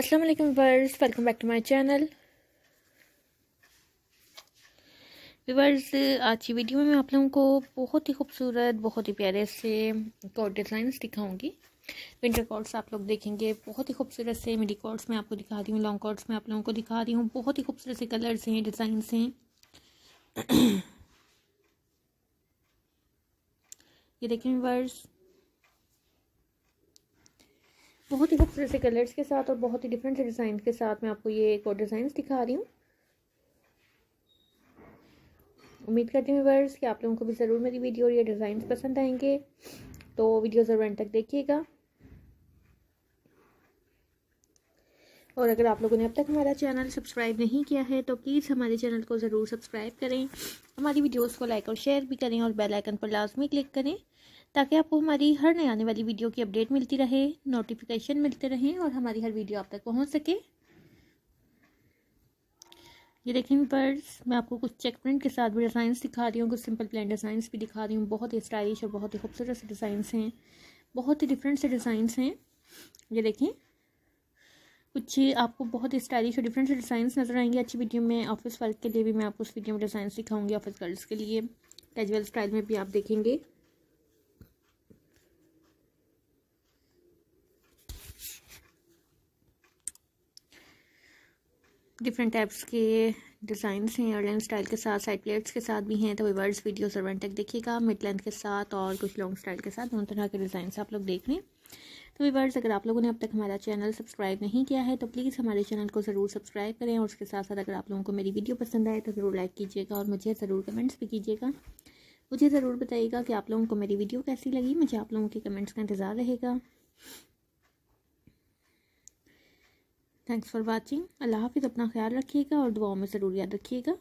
अस्सलाम वालेकुम welcome back to my channel viewers आज की वीडियो में मैं आप लोगों को बहुत ही खूबसूरत बहुत ही प्यारे से कोट डिज़ाइंस दिखाऊंगी विंटर कोट्स आप लोग देखेंगे बहुत ही खूबसूरत से मिडी कोट्स में आपको दिखा रही हूँ लॉन्ग कोट्स में आप लोगों को दिखा रही हूँ बहुत ही खूबसूरत से कलर्स हैं डिज़ाइंस हैं ये देखें वीवर्स बहुत ही खूबसूरत से कलर्स के साथ और बहुत ही डिफरेंट से डिज़ाइन के साथ मैं आपको ये एक और डिज़ाइन दिखा रही हूँ उम्मीद करती हूँ वर्स कि आप लोगों को भी ज़रूर मेरी वीडियो और ये डिज़ाइन पसंद आएंगे तो वीडियो ज़रूर एंड तक देखिएगा और अगर आप लोगों ने अब तक हमारा चैनल सब्सक्राइब नहीं किया है तो प्लीज़ हमारे चैनल को ज़रूर सब्सक्राइब करें हमारी वीडियोस को लाइक और शेयर भी करें और बेल आइकन पर लाजमी क्लिक करें ताकि आपको हमारी हर नई आने वाली वीडियो की अपडेट मिलती रहे नोटिफिकेशन मिलते रहें और हमारी हर वीडियो आप तक पहुँच सके ये देखें पर्स मैं आपको कुछ चेक प्रिंट के साथ भी डिज़ाइन दिखा रही हूँ कुछ सिंपल प्लेन डिज़ाइंस भी दिखा रही हूँ बहुत ही स्टाइलिश और बहुत ही खूबसूरत से डिज़ाइंस हैं बहुत ही डिफरेंट से डिज़ाइंस हैं ये देखें कुछ आपको बहुत ही स्टाइलिश और डिफरेंट से डिज़ाइंस नज़र आएंगे अच्छी वीडियो में ऑफिस वर्क के लिए भी मैं आपको उस वीडियो में डिज़ाइंस दिखाऊंगी ऑफिस गर्ल्स के लिए कैजुअल स्टाइल में भी आप देखेंगे डिफरेंट टाइप्स के डिज़ाइंस हैं और लेंथ स्टाइल के साथ साइड प्लेट्स के साथ भी हैं तो वीवर्स वीडियो और वन तक देखिएगा मिड लेंथ के साथ और कुछ लॉन्ग स्टाइल के साथ दोनों तरह के डिजाइन आप लोग देख लें तो वीवर्स अगर आप लोगों ने अब तक हमारा चैनल सब्सक्राइब नहीं किया है तो प्लीज़ हमारे चैनल को ज़रूर सब्सक्राइब करें और उसके साथ साथ अगर आप लोगों को मेरी वीडियो पसंद आए तो ज़रूर लाइक कीजिएगा और मुझे ज़रूर कमेंट्स भी कीजिएगा मुझे ज़रूर बताइएगा कि आप लोगों को मेरी वीडियो कैसी लगी मुझे आप लोगों के कमेंट्स का इंतज़ार रहेगा थैंक्स फॉर वॉचिंग अल्लाह हाफिज़ अपना ख्याल रखिएगा और दुआओं में ज़रूर याद रखिएगा